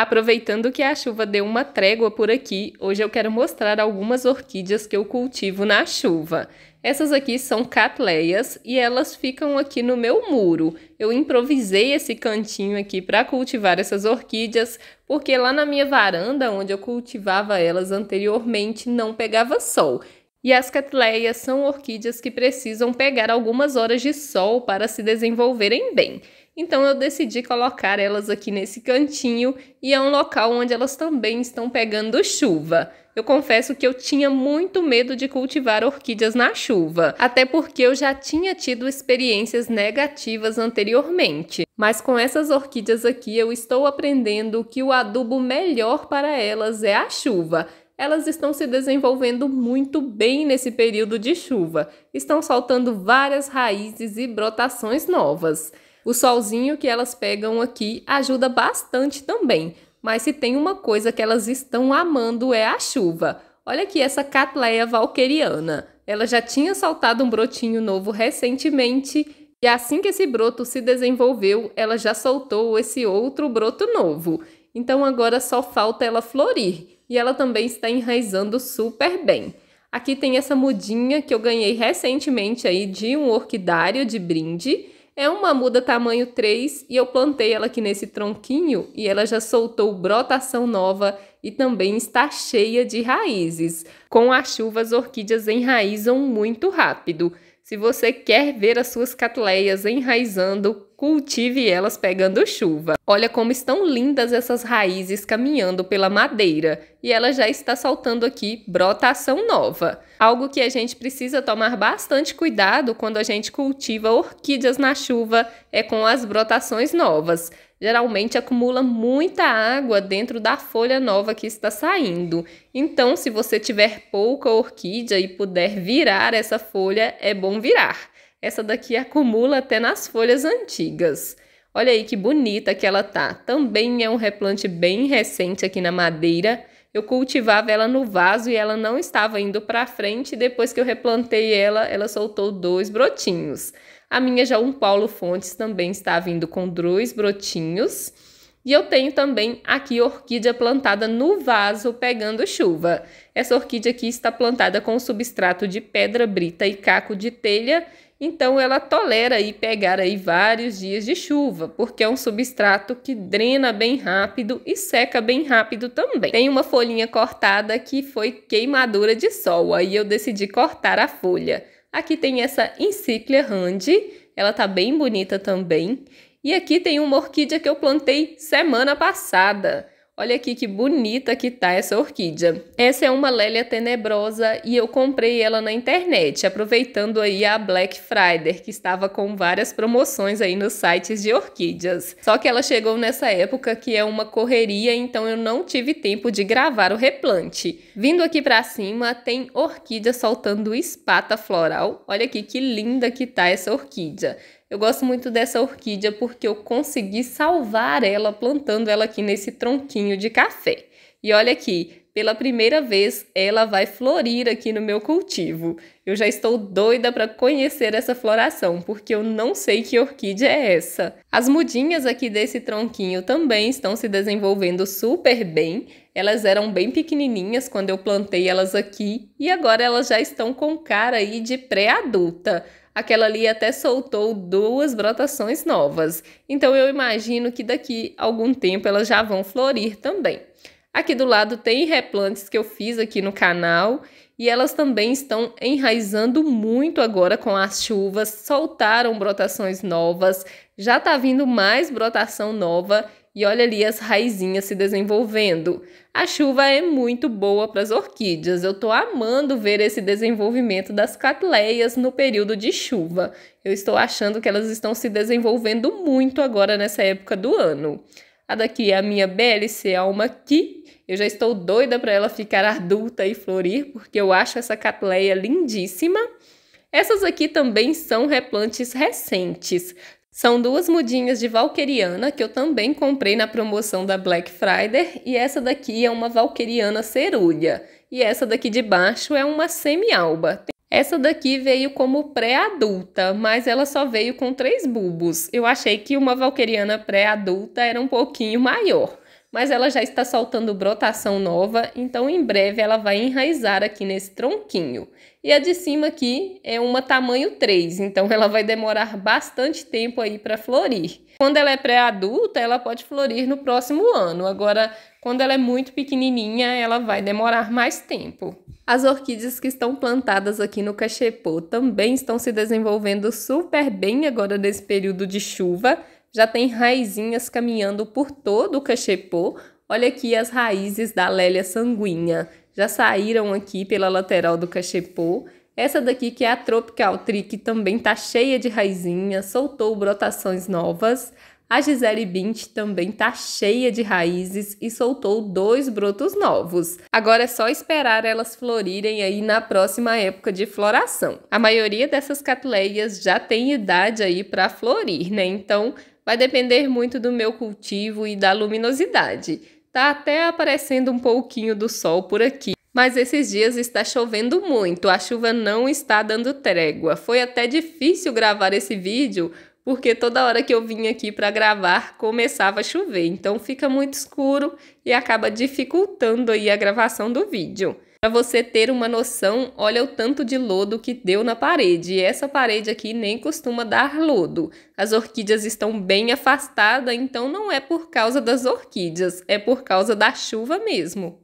Aproveitando que a chuva deu uma trégua por aqui, hoje eu quero mostrar algumas orquídeas que eu cultivo na chuva. Essas aqui são catleias e elas ficam aqui no meu muro. Eu improvisei esse cantinho aqui para cultivar essas orquídeas, porque lá na minha varanda, onde eu cultivava elas anteriormente, não pegava sol. E as catleias são orquídeas que precisam pegar algumas horas de sol para se desenvolverem bem. Então eu decidi colocar elas aqui nesse cantinho e é um local onde elas também estão pegando chuva. Eu confesso que eu tinha muito medo de cultivar orquídeas na chuva, até porque eu já tinha tido experiências negativas anteriormente. Mas com essas orquídeas aqui eu estou aprendendo que o adubo melhor para elas é a chuva elas estão se desenvolvendo muito bem nesse período de chuva, estão soltando várias raízes e brotações novas. O solzinho que elas pegam aqui ajuda bastante também, mas se tem uma coisa que elas estão amando é a chuva. Olha aqui essa catleia valqueriana. Ela já tinha soltado um brotinho novo recentemente e assim que esse broto se desenvolveu, ela já soltou esse outro broto novo. Então agora só falta ela florir e ela também está enraizando super bem. Aqui tem essa mudinha que eu ganhei recentemente aí de um orquidário de brinde é uma muda tamanho 3 e eu plantei ela aqui nesse tronquinho e ela já soltou brotação nova e também está cheia de raízes. Com a chuva, as orquídeas enraizam muito rápido. Se você quer ver as suas catleias enraizando, cultive elas pegando chuva. Olha como estão lindas essas raízes caminhando pela madeira e ela já está soltando aqui brotação nova. Algo que a gente precisa tomar bastante cuidado quando a gente cultiva orquídeas na chuva é com as brotações novas geralmente acumula muita água dentro da folha nova que está saindo. Então, se você tiver pouca orquídea e puder virar essa folha, é bom virar. Essa daqui acumula até nas folhas antigas. Olha aí que bonita que ela tá. Também é um replante bem recente aqui na madeira. Eu cultivava ela no vaso e ela não estava indo para frente. Depois que eu replantei ela, ela soltou dois brotinhos. A minha João Paulo Fontes também está vindo com dois brotinhos. E eu tenho também aqui orquídea plantada no vaso pegando chuva. Essa orquídea aqui está plantada com substrato de pedra brita e caco de telha, então ela tolera aí pegar aí vários dias de chuva, porque é um substrato que drena bem rápido e seca bem rápido também. Tem uma folhinha cortada que foi queimadura de sol, aí eu decidi cortar a folha. Aqui tem essa Enciclia Handy, ela tá bem bonita também. E aqui tem uma orquídea que eu plantei semana passada. Olha aqui que bonita que tá essa orquídea. Essa é uma Lélia Tenebrosa e eu comprei ela na internet, aproveitando aí a Black Friday, que estava com várias promoções aí nos sites de orquídeas. Só que ela chegou nessa época que é uma correria, então eu não tive tempo de gravar o replante. Vindo aqui para cima, tem orquídea soltando espata floral. Olha aqui que linda que tá essa orquídea. Eu gosto muito dessa orquídea porque eu consegui salvar ela plantando ela aqui nesse tronquinho de café. E olha aqui, pela primeira vez ela vai florir aqui no meu cultivo. Eu já estou doida para conhecer essa floração, porque eu não sei que orquídea é essa. As mudinhas aqui desse tronquinho também estão se desenvolvendo super bem. Elas eram bem pequenininhas quando eu plantei elas aqui e agora elas já estão com cara aí de pré-adulta aquela ali até soltou duas brotações novas. Então eu imagino que daqui a algum tempo elas já vão florir também. Aqui do lado tem replantes que eu fiz aqui no canal e elas também estão enraizando muito agora com as chuvas, soltaram brotações novas, já tá vindo mais brotação nova e olha ali as raizinhas se desenvolvendo. A chuva é muito boa para as orquídeas. Eu estou amando ver esse desenvolvimento das catleias no período de chuva. Eu estou achando que elas estão se desenvolvendo muito agora nessa época do ano. A daqui é a minha BLC Alma Ki. Eu já estou doida para ela ficar adulta e florir, porque eu acho essa catleia lindíssima. Essas aqui também são replantes recentes, são duas mudinhas de valqueriana que eu também comprei na promoção da Black Friday e essa daqui é uma valqueriana cerulha e essa daqui de baixo é uma semi-alba. Essa daqui veio como pré-adulta, mas ela só veio com três bulbos. Eu achei que uma valqueriana pré-adulta era um pouquinho maior mas ela já está soltando brotação nova, então em breve ela vai enraizar aqui nesse tronquinho. E a de cima aqui é uma tamanho 3, então ela vai demorar bastante tempo aí para florir. Quando ela é pré-adulta, ela pode florir no próximo ano. Agora, quando ela é muito pequenininha, ela vai demorar mais tempo. As orquídeas que estão plantadas aqui no cachepô também estão se desenvolvendo super bem agora nesse período de chuva, já tem raizinhas caminhando por todo o cachepô. Olha aqui as raízes da lélia sanguínea. Já saíram aqui pela lateral do cachepô. Essa daqui que é a Tropical Trick também tá cheia de raizinhas, soltou brotações novas. A Gisele Bint também tá cheia de raízes e soltou dois brotos novos. Agora é só esperar elas florirem aí na próxima época de floração. A maioria dessas catleias já tem idade aí para florir, né? Então vai depender muito do meu cultivo e da luminosidade. Tá até aparecendo um pouquinho do sol por aqui. Mas esses dias está chovendo muito, a chuva não está dando trégua. Foi até difícil gravar esse vídeo, porque toda hora que eu vim aqui para gravar começava a chover, então fica muito escuro e acaba dificultando aí a gravação do vídeo. Para você ter uma noção, olha o tanto de lodo que deu na parede. E essa parede aqui nem costuma dar lodo. As orquídeas estão bem afastadas, então não é por causa das orquídeas, é por causa da chuva mesmo.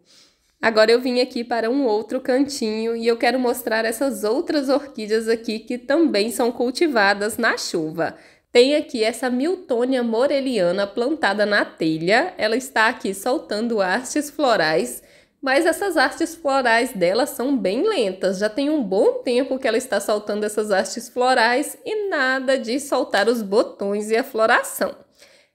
Agora eu vim aqui para um outro cantinho e eu quero mostrar essas outras orquídeas aqui que também são cultivadas na chuva. Tem aqui essa Miltônia moreliana plantada na telha. Ela está aqui soltando hastes florais mas essas artes florais dela são bem lentas. Já tem um bom tempo que ela está soltando essas artes florais e nada de soltar os botões e a floração.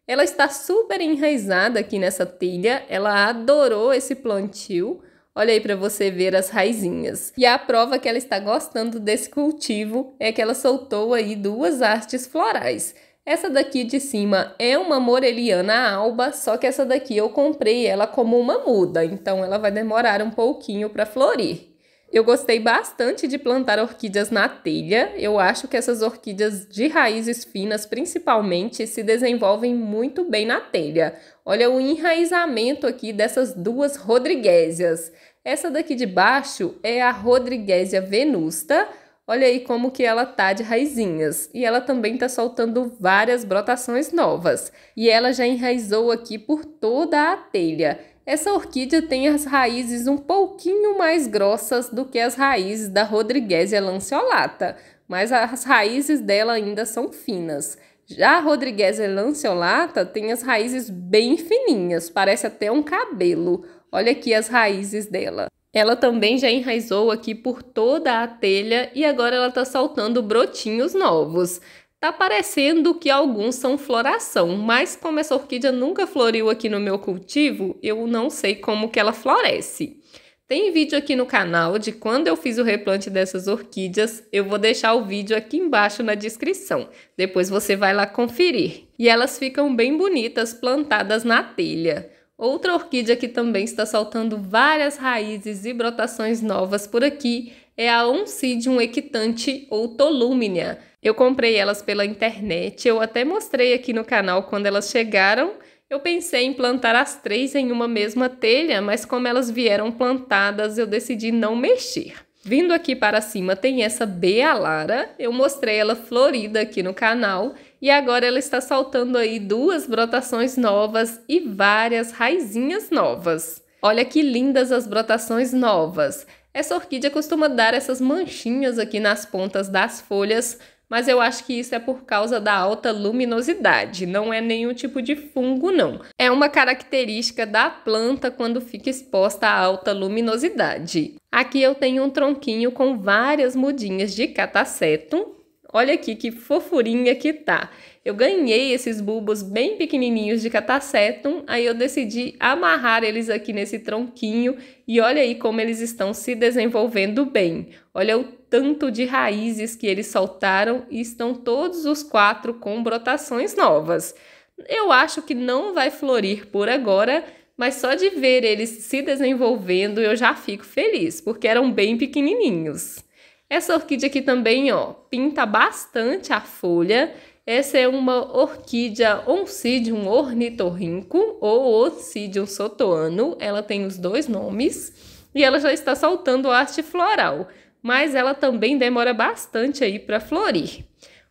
Ela está super enraizada aqui nessa telha, ela adorou esse plantio. Olha aí para você ver as raizinhas. E a prova que ela está gostando desse cultivo é que ela soltou aí duas artes florais. Essa daqui de cima é uma Moreliana Alba, só que essa daqui eu comprei ela como uma muda, então ela vai demorar um pouquinho para florir. Eu gostei bastante de plantar orquídeas na telha. Eu acho que essas orquídeas de raízes finas, principalmente, se desenvolvem muito bem na telha. Olha o enraizamento aqui dessas duas rodriguésias. Essa daqui de baixo é a rodriguésia venusta Olha aí como que ela tá de raizinhas. E ela também tá soltando várias brotações novas. E ela já enraizou aqui por toda a telha. Essa orquídea tem as raízes um pouquinho mais grossas do que as raízes da Rodriguesia lanceolata, mas as raízes dela ainda são finas. Já a Rodriguesia lanceolata tem as raízes bem fininhas, parece até um cabelo. Olha aqui as raízes dela. Ela também já enraizou aqui por toda a telha e agora ela está soltando brotinhos novos. Tá parecendo que alguns são floração, mas como essa orquídea nunca floriu aqui no meu cultivo, eu não sei como que ela floresce. Tem vídeo aqui no canal de quando eu fiz o replante dessas orquídeas, eu vou deixar o vídeo aqui embaixo na descrição. Depois você vai lá conferir. E elas ficam bem bonitas plantadas na telha. Outra orquídea que também está soltando várias raízes e brotações novas por aqui é a Oncidium equitante ou Tolúmina. Eu comprei elas pela internet, eu até mostrei aqui no canal quando elas chegaram. Eu pensei em plantar as três em uma mesma telha, mas como elas vieram plantadas, eu decidi não mexer. Vindo aqui para cima tem essa Bealara. eu mostrei ela florida aqui no canal e agora ela está soltando aí duas brotações novas e várias raizinhas novas. Olha que lindas as brotações novas. Essa orquídea costuma dar essas manchinhas aqui nas pontas das folhas, mas eu acho que isso é por causa da alta luminosidade, não é nenhum tipo de fungo não. É uma característica da planta quando fica exposta à alta luminosidade. Aqui eu tenho um tronquinho com várias mudinhas de catacetum Olha aqui que fofurinha que tá. Eu ganhei esses bulbos bem pequenininhos de catacetum, aí eu decidi amarrar eles aqui nesse tronquinho e olha aí como eles estão se desenvolvendo bem. Olha o tanto de raízes que eles soltaram e estão todos os quatro com brotações novas. Eu acho que não vai florir por agora, mas só de ver eles se desenvolvendo eu já fico feliz, porque eram bem pequenininhos. Essa orquídea aqui também, ó, pinta bastante a folha. Essa é uma orquídea Oncidium ornitorrinco ou Oncidium sotoano. Ela tem os dois nomes e ela já está soltando a haste floral, mas ela também demora bastante aí para florir.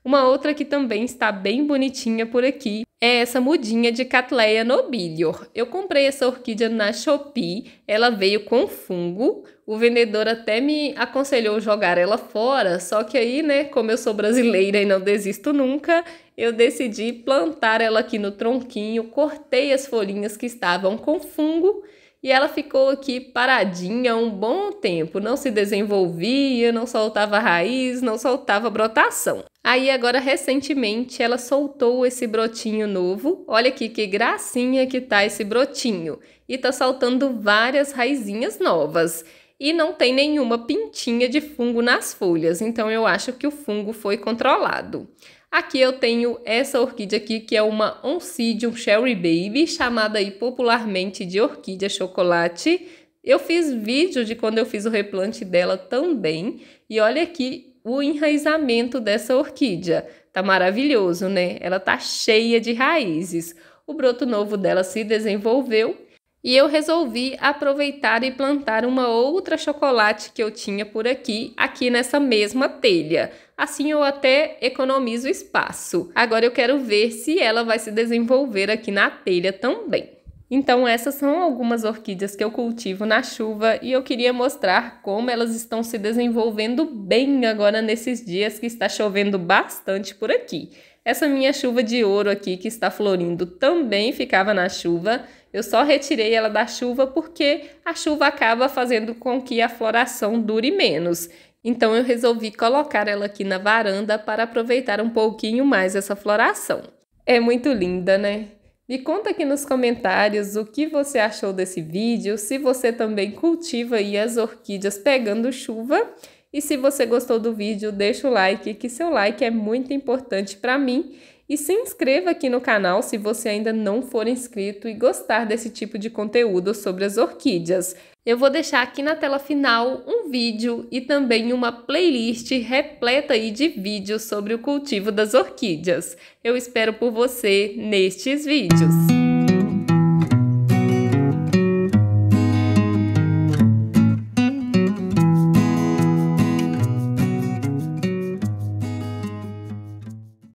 Uma outra que também está bem bonitinha por aqui é essa mudinha de Catleia nobilior. Eu comprei essa orquídea na Shopee, ela veio com fungo. O vendedor até me aconselhou jogar ela fora, só que aí, né, como eu sou brasileira e não desisto nunca, eu decidi plantar ela aqui no tronquinho, cortei as folhinhas que estavam com fungo e ela ficou aqui paradinha um bom tempo, não se desenvolvia, não soltava raiz, não soltava brotação. Aí agora recentemente ela soltou esse brotinho novo. Olha aqui que gracinha que tá esse brotinho e tá soltando várias raizinhas novas. E não tem nenhuma pintinha de fungo nas folhas, então eu acho que o fungo foi controlado. Aqui eu tenho essa orquídea aqui, que é uma Oncidium Cherry Baby, chamada aí popularmente de orquídea chocolate. Eu fiz vídeo de quando eu fiz o replante dela também, e olha aqui o enraizamento dessa orquídea. Tá maravilhoso, né? Ela tá cheia de raízes. O broto novo dela se desenvolveu e eu resolvi aproveitar e plantar uma outra chocolate que eu tinha por aqui, aqui nessa mesma telha. Assim eu até economizo espaço. Agora eu quero ver se ela vai se desenvolver aqui na telha também. Então essas são algumas orquídeas que eu cultivo na chuva e eu queria mostrar como elas estão se desenvolvendo bem agora nesses dias que está chovendo bastante por aqui. Essa minha chuva de ouro aqui que está florindo também ficava na chuva eu só retirei ela da chuva porque a chuva acaba fazendo com que a floração dure menos. Então eu resolvi colocar ela aqui na varanda para aproveitar um pouquinho mais essa floração. É muito linda, né? Me conta aqui nos comentários o que você achou desse vídeo, se você também cultiva aí as orquídeas pegando chuva e se você gostou do vídeo, deixa o like, que seu like é muito importante para mim e se inscreva aqui no canal se você ainda não for inscrito e gostar desse tipo de conteúdo sobre as orquídeas. Eu vou deixar aqui na tela final um vídeo e também uma playlist repleta aí de vídeos sobre o cultivo das orquídeas. Eu espero por você nestes vídeos.